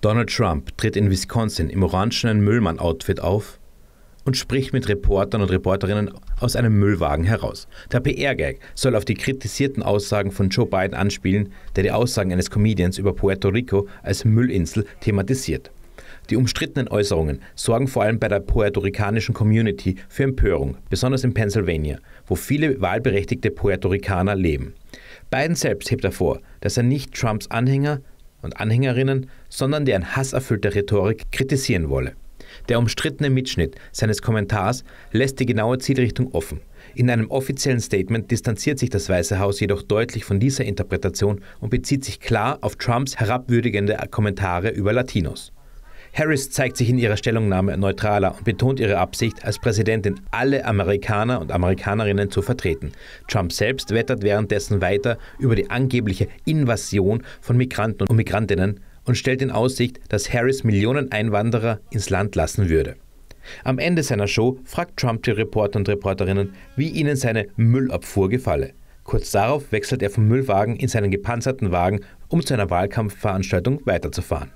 Donald Trump tritt in Wisconsin im orangenen Müllmann-Outfit auf und spricht mit Reportern und Reporterinnen aus einem Müllwagen heraus. Der PR-Gag soll auf die kritisierten Aussagen von Joe Biden anspielen, der die Aussagen eines Comedians über Puerto Rico als Müllinsel thematisiert. Die umstrittenen Äußerungen sorgen vor allem bei der puerto-ricanischen Community für Empörung, besonders in Pennsylvania, wo viele wahlberechtigte Puerto-Ricaner leben. Biden selbst hebt hervor, dass er nicht Trumps Anhänger, und Anhängerinnen, sondern deren hasserfüllte Rhetorik kritisieren wolle. Der umstrittene Mitschnitt seines Kommentars lässt die genaue Zielrichtung offen. In einem offiziellen Statement distanziert sich das Weiße Haus jedoch deutlich von dieser Interpretation und bezieht sich klar auf Trumps herabwürdigende Kommentare über Latinos. Harris zeigt sich in ihrer Stellungnahme neutraler und betont ihre Absicht, als Präsidentin alle Amerikaner und Amerikanerinnen zu vertreten. Trump selbst wettert währenddessen weiter über die angebliche Invasion von Migranten und Migrantinnen und stellt in Aussicht, dass Harris Millionen Einwanderer ins Land lassen würde. Am Ende seiner Show fragt Trump die Reporter und Reporterinnen, wie ihnen seine Müllabfuhr gefalle. Kurz darauf wechselt er vom Müllwagen in seinen gepanzerten Wagen, um zu einer Wahlkampfveranstaltung weiterzufahren.